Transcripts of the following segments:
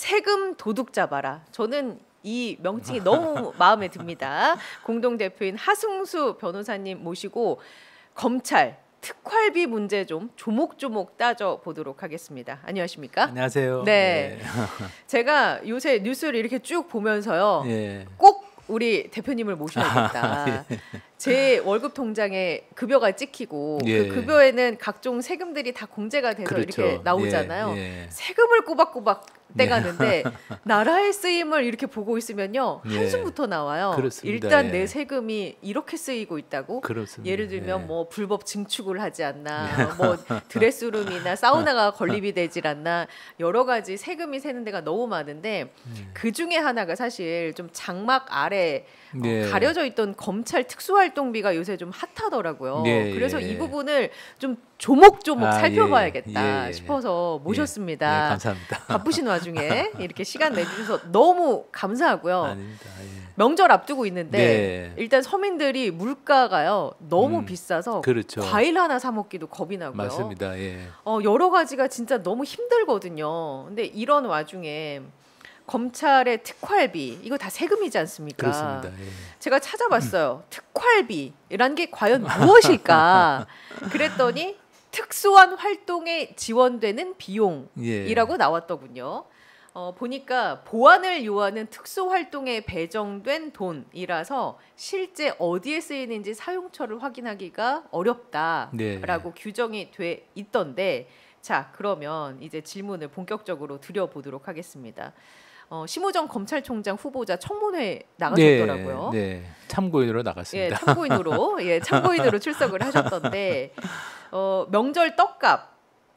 세금 도둑 잡아라. 저는 이 명칭이 너무 마음에 듭니다. 공동 대표인 하승수 변호사님 모시고 검찰 특활비 문제 좀 조목조목 따져 보도록 하겠습니다. 안녕하십니까? 안녕하세요. 네. 네. 제가 요새 뉴스를 이렇게 쭉 보면서요. 네. 꼭 우리 대표님을 모셔야겠다. 아, 예. 제 월급 통장에 급여가 찍히고 그 예. 그 급여에는 각종 세금들이 다 공제가 돼서 그렇죠. 이렇게 나오잖아요. 예. 예. 세금을 꼬박꼬박 때가 네. 있는데 나라의 쓰임을 이렇게 보고 있으면요 한숨부터 예. 나와요. 그렇습니다. 일단 내 예. 세금이 이렇게 쓰이고 있다고. 그렇습니다. 예를 들면 예. 뭐 불법 증축을 하지 않나, 네. 뭐 드레스룸이나 사우나가 건립이 되질 않나 여러 가지 세금이 새는 데가 너무 많은데 그 중에 하나가 사실 좀 장막 아래 네. 어, 가려져 있던 검찰 특수활동비가 요새 좀 핫하더라고요. 네. 그래서 이 부분을 좀 조목조목 아, 살펴봐야겠다 예. 싶어서 모셨습니다. 예. 네, 감사합니다. 바쁘신 와중에. 와중에 이렇게 시간 내주셔서 너무 감사하고요. 아닙니다. 예. 명절 앞두고 있는데 네. 일단 서민들이 물가가요 너무 음, 비싸서 그렇죠. 과일 하나 사 먹기도 겁이 나고요. 맞습니다. 예. 어, 여러 가지가 진짜 너무 힘들거든요. 근데 이런 와중에 검찰의 특활비 이거 다 세금이지 않습니까? 그렇습니다. 예. 제가 찾아봤어요. 특활비라는게 과연 무엇일까? 그랬더니 특수한 활동에 지원되는 비용이라고 예. 나왔더군요. 어, 보니까 보안을 요하는 특수 활동에 배정된 돈이라서 실제 어디에 쓰이는지 사용처를 확인하기가 어렵다라고 네. 규정이 돼 있던데 자 그러면 이제 질문을 본격적으로 드려보도록 하겠습니다. 어, 심우정 검찰총장 후보자 청문회 나가셨더라고요. 네, 네. 참고인으로 나갔습니다. 예, 참고인으로 예, 참고인으로 출석을 하셨던데 어, 명절 떡값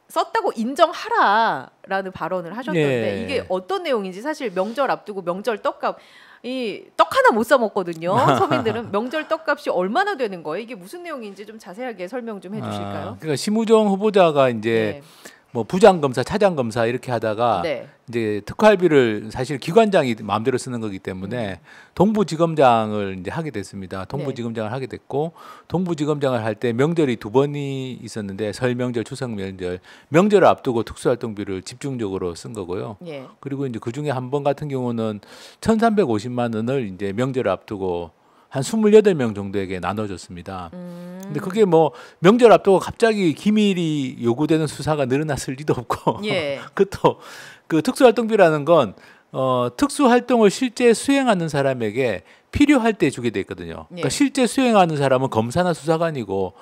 썼다고 인정하라라는 발언을 하셨던데 예. 이게 어떤 내용인지 사실 명절 앞두고 명절 떡값 이 떡 하나 못사 먹거든요. 서민들은 명절 떡값이 얼마나 되는 거예요? 이게 무슨 내용인지 좀 자세하게 설명 좀 해주실까요? 아, 그러니까 심우정 후보자가 이제 네. 뭐 부장 검사, 차장 검사 이렇게 하다가 네. 이제 특활비를 사실 기관장이 마음대로 쓰는 거기 때문에 음. 동부지검장을 이제 하게 됐습니다. 동부지검장을 네. 하게 됐고 동부지검장을 할 때 명절이 두 번이 있었는데 설 명절, 추석 명절 명절을 앞두고 특수활동비를 집중적으로 쓴 거고요. 네. 그리고 이제 그 중에 한 번 같은 경우는 천삼백오십만 원을 이제 명절을 앞두고 한 28명 정도에게 나눠줬습니다. 음. 근데 그게 뭐 명절 앞두고 갑자기 기밀이 요구되는 수사가 늘어났을 리도 없고 예. 그것도 그 특수활동비라는 건 어, 특수활동을 실제 수행하는 사람에게 필요할 때 주게 돼 있거든요. 그러니까 예. 그러니까 실제 수행하는 사람은 검사나 수사관이고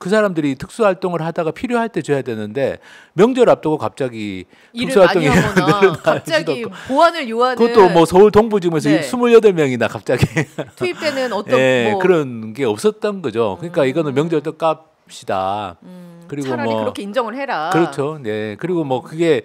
그 사람들이 특수활동을 하다가 필요할 때 줘야 되는데 명절 앞두고 갑자기 특수활동이 갑자기 보안을 요하는 그것도 뭐 서울 동부지검에서 네. 28명이나 갑자기 투입되는 어떤 예, 뭐. 그런 게 없었던 거죠. 그러니까 음. 이거는 명절 때 값이다. 음. 그리고 차라리 뭐 그렇게 인정을 해라. 그렇죠. 네. 그리고 뭐 그게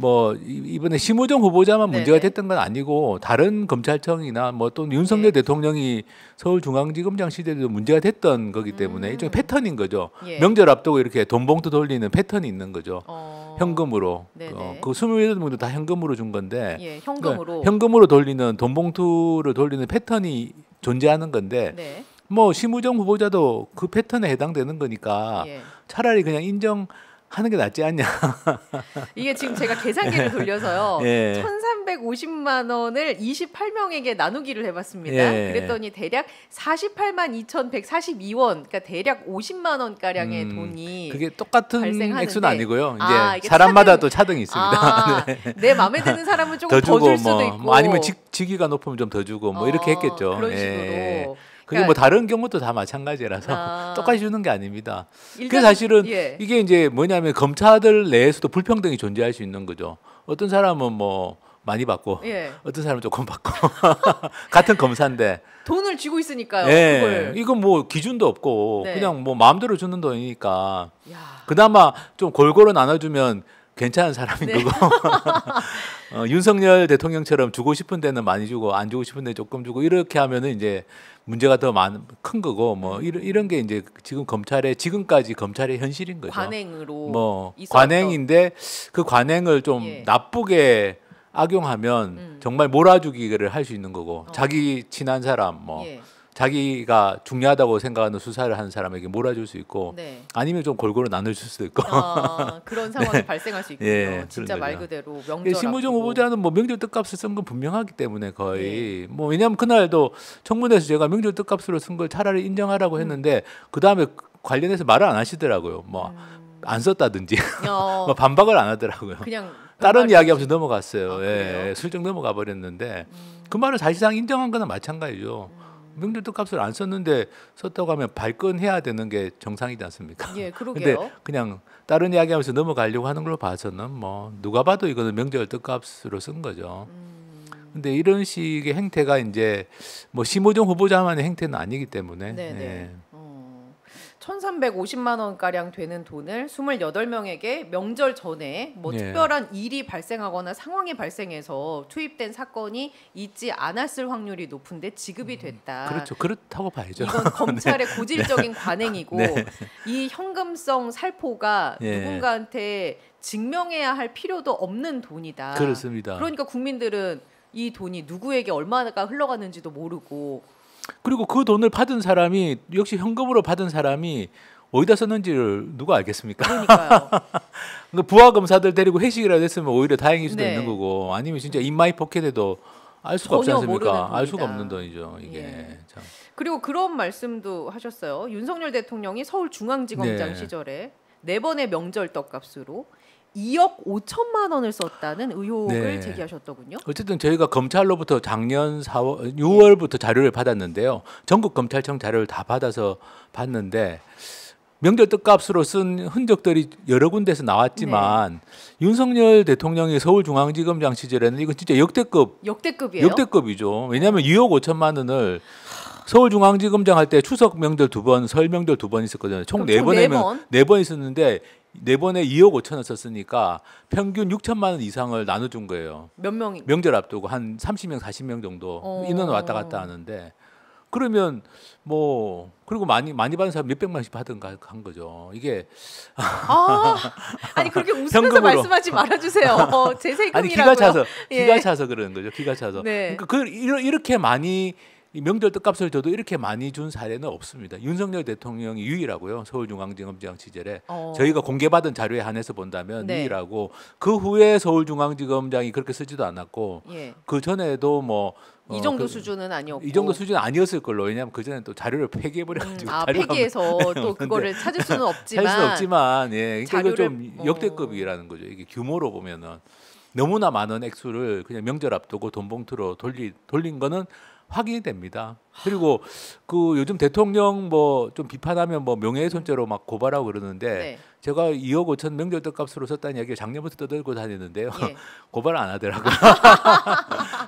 뭐 이번에 심우정 후보자만 문제가 네네. 됐던 건 아니고 다른 검찰청이나 뭐 또 윤석열 네. 대통령이 서울중앙지검장 시절에도 문제가 됐던 거기 때문에 음. 일종의 패턴인 거죠. 예. 명절 앞두고 이렇게 돈봉투 돌리는 패턴이 있는 거죠. 어. 현금으로 어, 네네. 어, 그 28명도 다 현금으로 준 건데 예, 현금으로 그러니까 현금으로 돌리는 돈봉투를 돌리는 패턴이 존재하는 건데 네. 뭐 심우정 후보자도 그 패턴에 해당되는 거니까 예. 차라리 그냥 인정 하는 게 낫지 않냐. 이게 지금 제가 계산기를 예. 돌려서요. 예. 1,350만 원을 28명에게 나누기를 해봤습니다. 예. 그랬더니 대략 48만 2,142원, 그러니까 대략 50만 원 가량의 음, 돈이 그게 똑같은 발생하는데, 액수는 아니고요. 아, 이제 아, 사람마다 차등, 또 차등이 있습니다. 아, 네. 내 마음에 드는 사람은 조금 더줄 뭐, 수도 있고, 뭐 아니면 직, 직위가 높으면 좀 더 주고 뭐 아, 이렇게 어, 했겠죠. 그런 예. 식으로. 예. 그게 그러니까 뭐 다른 경우도 다 마찬가지라서 아. 똑같이 주는 게 아닙니다. 그 사실은 예. 이게 이제 뭐냐면 검사들 내에서도 불평등이 존재할 수 있는 거죠. 어떤 사람은 뭐 많이 받고 예. 어떤 사람은 조금 받고 같은 검사인데 돈을 쥐고 있으니까요. 예. 이건 뭐 기준도 없고 네. 그냥 뭐 마음대로 주는 돈이니까 야. 그나마 좀 골고루 나눠주면 괜찮은 사람인 네. 거고 어, 윤석열 대통령처럼 주고 싶은 데는 많이 주고 안 주고 싶은 데 조금 주고 이렇게 하면은 이제 문제가 더 큰 거고 뭐 음. 이런 이런 게 이제 지금 검찰의 지금까지 검찰의 현실인 거죠. 관행으로 뭐 관행인데 그 관행을 좀 예. 나쁘게 악용하면 음. 정말 몰아주기를 할 수 있는 거고 어. 자기 친한 사람 뭐. 예. 자기가 중요하다고 생각하는 수사를 하는 사람에게 몰아줄 수 있고 네. 아니면 좀 골고루 나눠줄 수도 있고 아, 그런 상황이 네. 발생할 수 있군요. 예, 진짜 말 거죠. 그대로 예, 명절 신부정 후보자는 뭐 명절 뜻값을 쓴 건 분명하기 때문에 거의 예. 뭐 왜냐하면 그날도 청문회에서 제가 명절 뜻값으로 쓴 걸 차라리 인정하라고 음. 했는데 음. 그 다음에 관련해서 말을 안 하시더라고요. 뭐안 음. 썼다든지 어. 뭐 반박을 안 하더라고요. 그냥 다른 이야기 없이 넘어갔어요. 아, 예, 슬쩍 넘어가 버렸는데 음. 그말을 사실상 인정한 거나 마찬가지죠. 음. 명절도 값을 안 썼는데 썼다고 하면 발끈해야 되는 게 정상이지 않습니까? 예, 그러게요. 근데 그냥 다른 이야기하면서 넘어가려고 하는 걸로 봐서는 뭐 누가 봐도 이거는 명절 뜻값으로 쓴 거죠. 음. 근데 이런 식의 행태가 이제 뭐 심호정 후보자만의 행태는 아니기 때문에. 네네. 네. 예. 1,350만 원가량 되는 돈을 28명에게 명절 전에 뭐 예. 특별한 일이 발생하거나 상황이 발생해서 투입된 사건이 있지 않았을 확률이 높은데 지급이 음, 됐다. 음, 그렇죠. 그렇다고 봐야죠. 이건 네. 검찰의 네. 고질적인 관행이고 네. 이 현금성 살포가 예. 누군가한테 증명해야 할 필요도 없는 돈이다. 그렇습니다. 그러니까 국민들은 이 돈이 누구에게 얼마나 흘러갔는지도 모르고 그리고 그 돈을 받은 사람이 역시 현금으로 받은 사람이 어디다 썼는지를 누가 알겠습니까? 그러니까요. 그러니까 부하 검사들 데리고 회식이라도 했으면 오히려 다행일 수도 네. 있는 거고 아니면 진짜 인마이 포켓에도 알 수가 없지 않습니까? 알 수가 없는 돈이죠 이게. 예. 참. 그리고 그런 말씀도 하셨어요. 윤석열 대통령이 서울중앙지검장 네. 시절에 네 번의 명절 떡값으로 2억 5천만 원을 썼다는 의혹을 네. 제기하셨더군요. 어쨌든 저희가 검찰로부터 작년 4월 6월부터 자료를 받았는데요. 전국 검찰청 자료를 다 받아서 봤는데 명절 뜻값으로 쓴 흔적들이 여러 군데서 나왔지만 네. 윤석열 대통령이 서울중앙지검장 시절에는 이건 진짜 역대급 역대급이에요. 역대급이죠. 왜냐하면 2억 5천만 원을 서울중앙지검장 할 때 추석 명절 두 번, 설 명절 두 번 있었거든요. 총네 네 번, 네번 있었는데 네 번에 2억 5천을 썼으니까 평균 6천만 원 이상을 나눠준 거예요. 몇 명이? 명절 앞두고 한 30명, 40명 정도 어. 인원 왔다 갔다 하는데 그러면 뭐 그리고 많이 많이 받은 사람 몇 백만씩 받은가 한 거죠. 이게 아, 아니 그렇게 웃으면서 현금으로. 말씀하지 말아주세요. 어, 제 세금이라고. 아니 기가 차서 기가 예. 차서 그러는 거죠. 기가 차서. 네. 그러니까 그 이렇게 많이 명절 떡값을 줘도 이렇게 많이 준 사례는 없습니다. 윤석열 대통령이 유일하고요. 서울중앙지검장 시절에 어. 저희가 공개받은 자료에 한해서 본다면 네. 유일하고 그 후에 서울중앙지검장이 그렇게 쓰지도 않았고 예. 그 전에도 뭐이 어, 정도 그, 수준은 아니었고 이 정도 수준은 아니었을 걸로 왜냐하면 그 전에 또 자료를 폐기해 버려가지고 음, 아 뭐 폐기해서 또 그거를 찾을 수는 없지만 찾을 수 없지만 예 자료를, 이거 좀 역대급이라는 거죠 이게 규모로 보면은 너무나 많은 액수를 그냥 명절 앞두고 돈 봉투로 돌리 돌린 거는 확인이 됩니다. 그리고 그 요즘 대통령 뭐 좀 비판하면 뭐 명예훼손죄로 막 고발하고 그러는데 네. 제가 2억 5천 명절떡값으로 썼다는 이야기를 작년부터 떠들고 다니는데요. 예. 고발 안 하더라고요.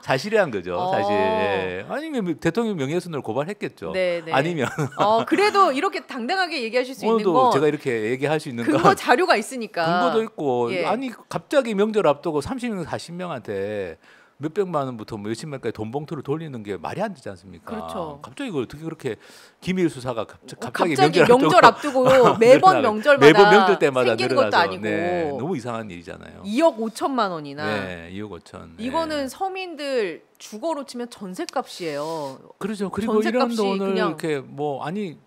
사실이란 거죠, 어. 사실. 예. 아니면 대통령 명예훼손을 고발했겠죠. 네네. 아니면 어, 그래도 이렇게 당당하게 얘기하실 수 있는 거 제가 이렇게 얘기할 수 있는 근거 건 자료가 있으니까 근거도 있고 예. 아니 갑자기 명절 앞두고 30명 40명한테 몇백만 원부터 뭐 몇십만 까지 돈 봉투를 돌리는 게 말이 안 되지 않습니까? 그렇죠. 갑자기 이걸 어떻게 그렇게 기밀 수사가 갑자, 갑자기, 갑자기 명절 앞두고, 앞두고 매번 명절마다 매번 명절 때마다 생기는 늘어나서, 것도 아니고 네, 너무 이상한 일이잖아요. 2억 5천만 원이나 네, 2억 5천. 이거는 서민들 주거로 치면 전세값이에요. 그렇죠. 그리고 이런 돈을 이렇게 뭐 아니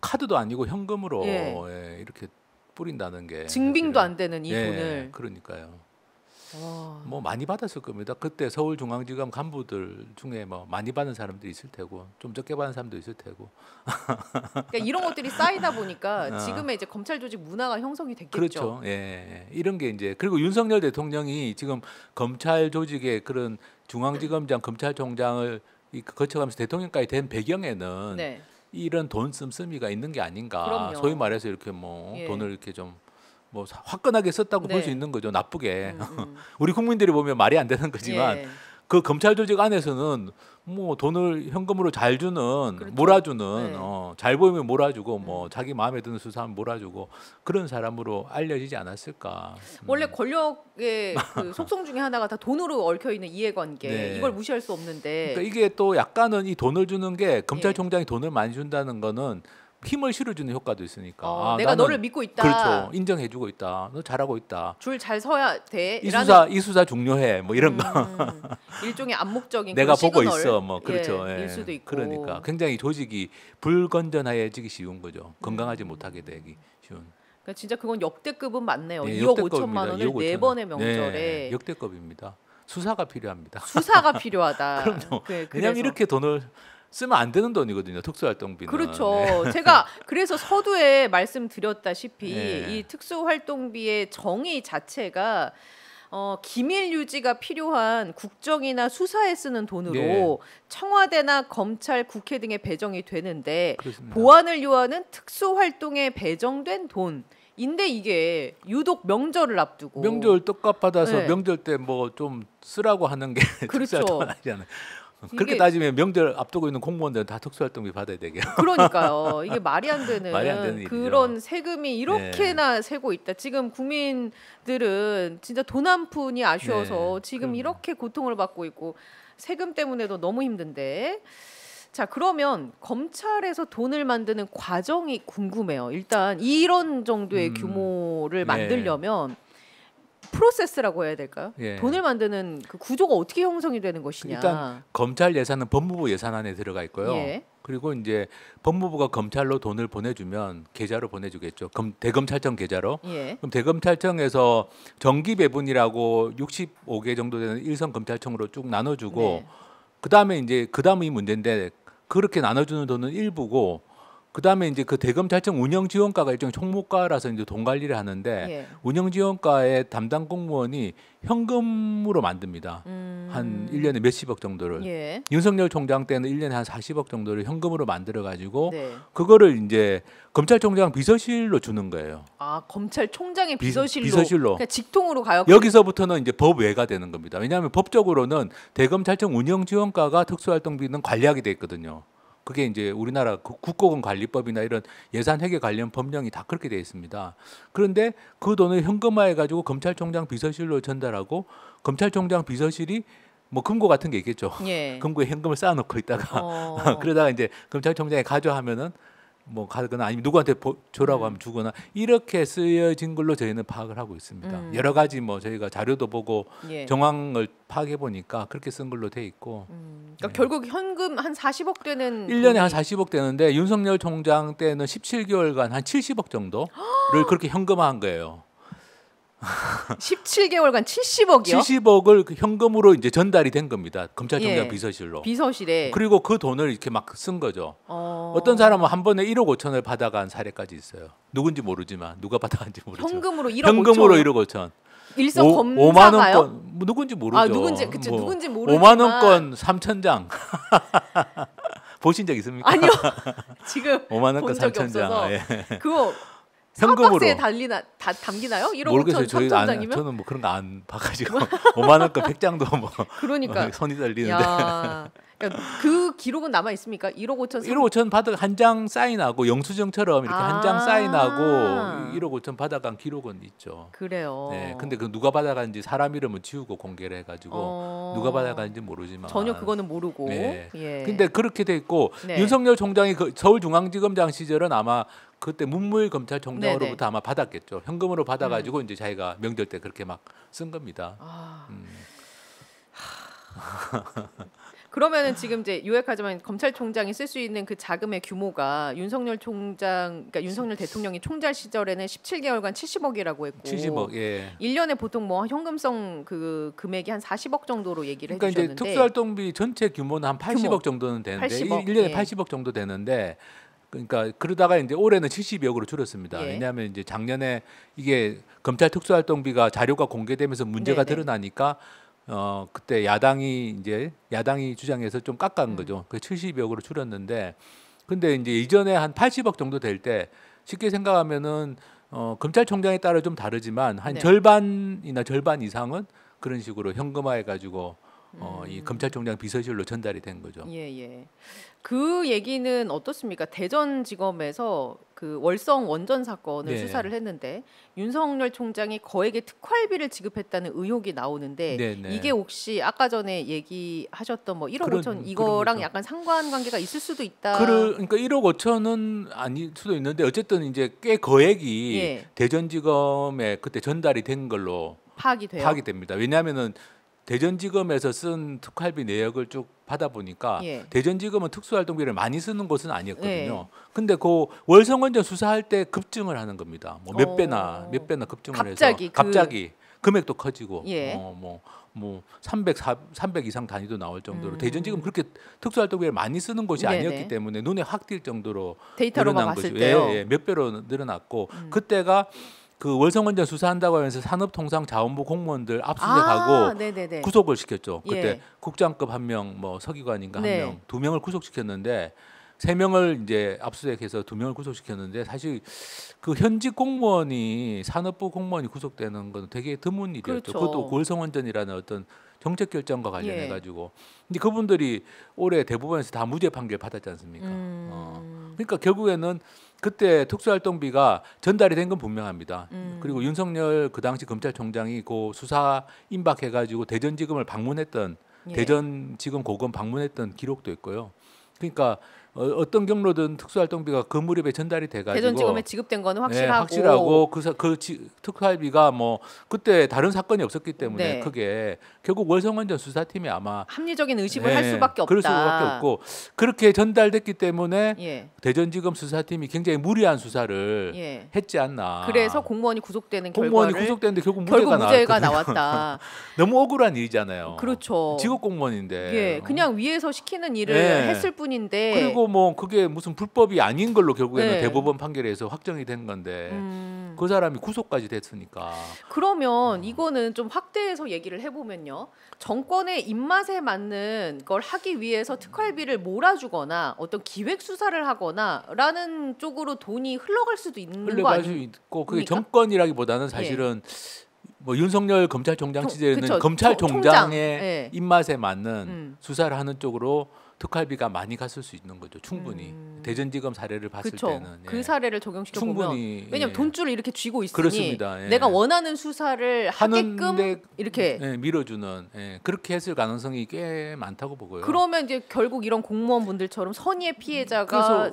카드도 아니고 현금으로 예. 예, 이렇게 뿌린다는 게 증빙도 사실안 되는 이 예, 돈을 그러니까요. 와. 뭐 많이 받았을 겁니다. 그때 서울중앙지검 간부들 중에 뭐 많이 받은 사람도 있을 테고 좀 적게 받은 사람도 있을 테고. 그러니까 이런 것들이 쌓이다 보니까 어. 지금의 이제 검찰 조직 문화가 형성이 됐겠죠. 그렇죠. 예, 예, 예. 이런 게 이제 그리고 윤석열 대통령이 지금 검찰 조직의 그런 중앙지검장, 검찰총장을 거쳐가면서 대통령까지 된 배경에는 네. 이런 돈 씀씀이가 있는 게 아닌가. 그럼요. 소위 말해서 이렇게 뭐 예. 돈을 이렇게 좀뭐 화끈하게 썼다고 네. 볼수 있는 거죠. 나쁘게 음, 음. 우리 국민들이 보면 말이 안 되는 거지만 예. 그 검찰 조직 안에서는 뭐 돈을 현금으로 잘 주는 그렇죠. 몰아주는 네. 어, 잘 보이면 몰아주고 뭐 음. 뭐 자기 마음에 드는 수사하면 몰아주고 그런 사람으로 알려지지 않았을까 음. 원래 권력의 그 속성 중에 하나가 다 돈으로 얽혀 있는 이해관계 네. 이걸 무시할 수 없는데 그러니까 이게 또 약간은 이 돈을 주는 게 예. 검찰총장이 예. 돈을 많이 준다는 거는 힘을 실어주는 효과도 있으니까. 어, 아, 내가 너를 믿고 있다. 그렇죠. 인정해주고 있다. 너 잘하고 있다. 줄 잘 서야 돼. 이 수사 이 수사 중요해. 뭐 이런 음, 거. 음. 일종의 암묵적인. 내가 보고 있어. 뭐 그렇죠. 예, 일 수도 예. 있고. 그러니까 굉장히 조직이 불건전해지기 쉬운 거죠. 건강하지 음. 못하게 되기 쉬운. 그러니까 진짜 그건 역대급은 맞네요. 네, 2억 5천만 원을 네 번의 명절에. 네, 네, 역대급입니다. 수사가 필요합니다. 수사가 필요하다. 그럼요. 그, 그 왜 이렇게 돈을 쓰면 안 되는 돈이거든요. 특수활동비는. 그렇죠. 네. 제가 그래서 서두에 말씀드렸다시피 네. 이 특수활동비의 정의 자체가 어, 기밀 유지가 필요한 국정이나 수사에 쓰는 돈으로 네. 청와대나 검찰, 국회 등에 배정이 되는데 그렇습니다. 보안을 요하는 특수 활동에 배정된 돈. 인데 이게 유독 명절을 앞두고 명절 떡값 받아서 네. 명절 때 뭐 좀 쓰라고 하는 게 그렇죠. 아니잖아요. 그렇게 따지면 명절 앞두고 있는 공무원들은 다 특수활동비 받아야 되게. 그러니까요. 이게 말이 안 되는, 말이 안 되는 그런 일이죠. 세금이 이렇게나 네. 세고 있다. 지금 국민들은 진짜 돈 한 푼이 아쉬워서 네. 지금 그럼. 이렇게 고통을 받고 있고 세금 때문에도 너무 힘든데. 자 그러면 검찰에서 돈을 만드는 과정이 궁금해요. 일단 이런 정도의 음, 규모를 네. 만들려면 네. 프로세스라고 해야 될까요? 예. 돈을 만드는 그 구조가 어떻게 형성이 되는 것이냐. 그러니까 일단 검찰 예산은 법무부 예산 안에 들어가 있고요. 예. 그리고 이제 법무부가 검찰로 돈을 보내주면 계좌로 보내주겠죠. 검, 대검찰청 계좌로. 예. 그럼 대검찰청에서 정기 배분이라고 65개 정도 되는 일선 검찰청으로 쭉 나눠주고 네. 그 다음에 이제 그 다음이 문제인데 그렇게 나눠주는 돈은 일부고 그다음에 이제 그 대검찰청 운영지원과가 일종의 총무과라서 이제 돈 관리를 하는데 예. 운영지원과의 담당 공무원이 현금으로 만듭니다. 음. 한 1년에 몇십억 정도를. 예. 윤석열 총장 때는 1년에 한 40억 정도를 현금으로 만들어 가지고 네. 그거를 이제 검찰총장 비서실로 주는 거예요. 아, 검찰총장의 비서실로. 비, 서실로 그러니까 직통으로 가요. 여기서부터는 이제 법외가 되는 겁니다. 왜냐하면 법적으로는 대검찰청 운영지원과가 특수활동비는 관리하게 돼 있거든요. 그게 이제 우리나라 그 국고금 관리법이나 이런 예산 회계 관련 법령이 다 그렇게 되어 있습니다. 그런데 그 돈을 현금화해 가지고 검찰총장 비서실로 전달하고 검찰총장 비서실이 뭐 금고 같은 게 있겠죠. 예. 금고에 현금을 쌓아놓고 있다가 어. 그러다가 이제 검찰총장이 가져하면은 뭐 가거나 아니면 누구한테 보, 줘라고 음. 하면 주거나 이렇게 쓰여진 걸로 저희는 파악을 하고 있습니다. 음. 여러 가지 뭐 저희가 자료도 보고 예. 정황을 파악해 보니까 그렇게 쓴 걸로 돼 있고. 음. 그러니까 네. 결국 현금 한 40억 되는 1년에 돈이... 한 40억 되는데 윤석열 총장 때는 17개월간 한 70억 정도를 그렇게 현금화한 거예요. 17개월간 70억이요? 70억을 그 현금으로 이제 전달이 된 겁니다. 검찰총장 예. 비서실로. 비서실에. 그리고 그 돈을 이렇게 막 쓴 거죠. 어... 떤 사람은 한 번에 1억 5천을 받아간 사례까지 있어요. 누군지 모르지만 누가 받아간지 모르죠. 현금으로 1억 현금으로 5천. 1억 5천. 일선 검사가요? 5만 원권 뭐 누군지 모르죠. 아, 누군지 그쵸, 뭐, 누군지 모르지 5만 원권 3천 장. 보신 적 있습니까? 아니요. 지금 5만 원권 3천 장. 예. 그거 현금으로 에 달리나 다, 담기나요? 1억 모르겠어요. 저희 3 안, 저는 뭐 그런 거 안 봐가지고 5만 원권 100장도 뭐 그러니까. 손이 달리는데 그러니까 그 기록은 남아 있습니까? 1억 5천 3... 1억 5천 받아 한 장 사인하고 영수증처럼 이렇게 아~ 한장 사인하고 1억 5천 받아간 기록은 있죠. 그래요. 네, 근데 그 누가 받아간지 사람 이름은 지우고 공개를 해가지고 어~ 누가 받아간지 모르지만 전혀 그거는 모르고. 네. 예. 근데 그렇게 돼 있고 네. 윤석열 총장이 그 서울중앙지검장 시절은 아마 그때 문무일 검찰총장으로부터 네, 네. 아마 받았겠죠. 현금으로 받아가지고 음. 이제 자기가 명절 때 그렇게 막 쓴 겁니다. 아... 음. 그러면은 지금 이제 유액하지만 검찰총장이 쓸 수 있는 그 자금의 규모가 윤석열 총장, 그러니까 윤석열 대통령이 총장 시절에는 17개월간 70억이라고 했고, 70억, 예. 1년에 보통 뭐 현금성 그 금액이 한 40억 정도로 얘기를 그 해주셨는데, 이제 특수활동비 전체 규모는 한 80억 규모. 정도는 되는데, 80억, 1년에 예. 80억 정도 되는데. 그러니까 그러다가 이제 올해는 70억으로 줄었습니다. 예. 왜냐하면 이제 작년에 이게 검찰 특수활동비가 자료가 공개되면서 문제가 네네. 드러나니까 어 그때 야당이 이제 야당이 주장해서 좀 깎아간 음. 거죠. 그 70억으로 줄였는데 근데 이제 이전에 한 80억 정도 될 때 쉽게 생각하면은 어 검찰총장에 따라 좀 다르지만 한 네. 절반이나 절반 이상은 그런 식으로 현금화해 가지고 어, 이 음. 검찰총장 비서실로 전달이 된 거죠. 예, 예. 그 얘기는 어떻습니까? 대전지검에서 그 월성 원전 사건을 네. 수사를 했는데 윤석열 총장이 거액의 특활비를 지급했다는 의혹이 나오는데 네네. 네. 이게 혹시 아까 전에 얘기하셨던 뭐 1억 그런, 5천 이거랑 약간 상관관계가 있을 수도 있다. 그러, 그러니까 1억 5천은 아닐 수도 있는데 어쨌든 이제 꽤 거액이 예. 대전지검에 그때 전달이 된 걸로 파악이 돼요. 파악이 됩니다. 왜냐하면은 대전지검에서 쓴 특활비 내역을 쭉 받아 보니까 예. 대전지검은 특수활동비를 많이 쓰는 곳은 아니었거든요. 예. 근데 그 월성원전 수사할 때 급증을 하는 겁니다. 뭐몇 어. 배나 몇 배나 급증을 갑자기 해서 그 갑자기 금액도 커지고 예. 어, 뭐, 뭐 300, 300 이상 단위도 나올 정도로 음. 대전 지금 그렇게 특수활동비를 많이 쓰는 곳이 아니었기 때문에 눈에 확 띌 정도로 데이터로 늘어난 거죠. 예, 예, 몇 배로 늘어났고 음. 그때가 그 월성원전 수사한다고 하면서 산업통상자원부 공무원들 압수수색하고 아, 구속을 시켰죠. 예. 그때 예. 국장급 한 명, 뭐 서기관인가 한 네. 명, 두 명을 구속시켰는데 세 명을 이제 압수수색해서 두 명을 구속시켰는데 사실 그 현직 공무원이 산업부 공무원이 구속되는 건 되게 드문 일이었죠. 그렇죠. 그것도 월성원전이라는 어떤 정책 결정과 관련해 예. 가지고 예. 근데 그분들이 올해 대법원에서 다 무죄 판결 받았지 않습니까? 음. 어. 그러니까 결국에는 그때 특수활동비가 전달이 된 건 분명합니다. 음. 그리고 윤석열 그 당시 검찰총장이 그 수사 임박해가지고 대전지검을 방문했던 예. 대전지검 고검 방문했던 기록도 있고요. 그러니까 어, 떤 경로든 특수활동비가 그 무렵에 전달이 돼가지고 대전지검에 지급된 거는 확실하고 네, 확실하고 그, 그 특활비가 뭐 그때 다른 사건이 없었기 때문에 네. 크게 결국 월성원전 수사팀이 아마 합리적인 의심을 네, 할 수밖에 없다. 그럴 수밖에 없고 그렇게 전달됐기 때문에 예. 대전지검 수사팀이 굉장히 무리한 수사를 예. 했지 않나. 그래서 공무원이 구속되는 공무원이 구속되는데 결국 무죄가, 결국 무죄가 나왔다. 너무 억울한 일이잖아요. 그렇죠. 직업 공무원인데 예, 그냥 어? 위에서 시키는 일을 예. 했을 뿐인데 그리고 그뭐 그게 무슨 불법이 아닌 걸로 결국에는 네. 대법원 판결에서 확정이 된 건데 음. 그 사람이 구속까지 됐으니까. 그러면 음. 이거는 좀 확대해서 얘기를 해보면요. 정권의 입맛에 맞는 걸 하기 위해서 특활비를 몰아주거나 어떤 기획 수사를 하거나라는 쪽으로 돈이 흘러갈 수도 있는 흘러갈 거아니에수 있고 그게 그러니까? 정권이라기보다는 예. 사실은. 예. 뭐 윤석열 검찰총장 시절에는 검찰총장의 네. 예. 입맛에 맞는 음. 수사를 하는 쪽으로 특활비가 많이 갔을 수 있는 거죠. 충분히 음. 대전지검 사례를 봤을 그쵸. 때는 그 예. 그 사례를 적용시켜 충분히, 보면 왜냐면 예. 돈줄을 이렇게 쥐고 있으니 그렇습니다. 예. 내가 원하는 수사를 하게끔 이렇게 예, 밀어주는 예. 그렇게 했을 가능성이 꽤 많다고 보고요. 그러면 이제 결국 이런 공무원분들처럼 선의의 피해자가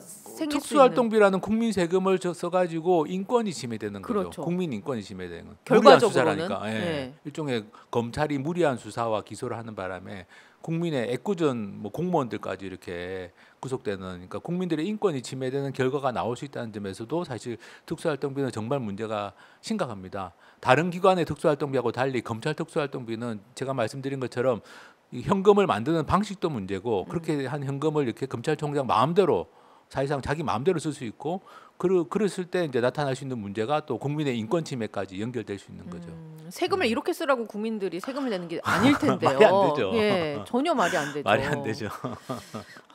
특수활동비라는 국민 세금을 써가지고 인권이 침해되는 그렇죠. 국민 인권이 침해되는 결과적으로는 무리한 수사라니까 예. 일종의 검찰이 무리한 수사와 기소를 하는 바람에 국민의 애꿎은 뭐 공무원들까지 이렇게 구속되는 그러니까 국민들의 인권이 침해되는 결과가 나올 수 있다는 점에서도 사실 특수활동비는 정말 문제가 심각합니다. 다른 기관의 특수활동비하고 달리 검찰 특수활동비는 제가 말씀드린 것처럼 현금을 만드는 방식도 문제고 그렇게 음. 한 현금을 이렇게 검찰총장 마음대로 사실상 자기 마음대로 쓸 수 있고 그러, 그랬을 때 이제 나타날 수 있는 문제가 또 국민의 인권 침해까지 연결될 수 있는 거죠. 음, 세금을 네. 이렇게 쓰라고 국민들이 세금을 내는 게 아닐 텐데요. 말이 안 되죠. 예, 전혀 말이 안 되죠. 말이 안 되죠.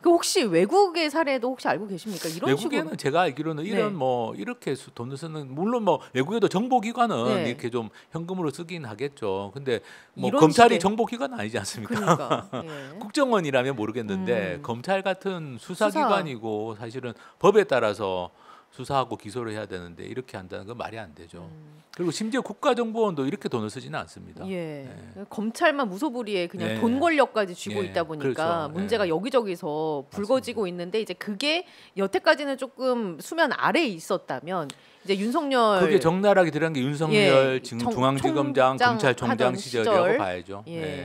그 혹시 외국의 사례도 혹시 알고 계십니까? 이런 외국에는 식으로? 제가 알기로는 이런 네. 뭐 이렇게 돈을 쓰는 물론 뭐 외국에도 정보기관은 네. 이렇게 좀 현금으로 쓰긴 하겠죠. 근데 뭐 검찰이 식의... 정보기관 아니지 않습니까? 그러니까. 예. 국정원이라면 모르겠는데 음. 검찰 같은 수사기관이고 사실은 법에 따라서 수사하고 기소를 해야 되는데 이렇게 한다는 건 말이 안 되죠. 음. 그리고 심지어 국가정보원도 이렇게 돈을 쓰지는 않습니다. 예. 예. 검찰만 무소불위에 그냥 예. 돈 권력까지 쥐고 네. 있다 보니까 그렇죠. 문제가 여기저기서 불거지고 맞습니다. 있는데 이제 그게 여태까지는 조금 수면 아래에 있었다면 이제 윤석열 그게 정나라하게 들어간 게 윤석열 지금 예, 중앙지검장 검찰총장 시절이라고 봐야죠. 예.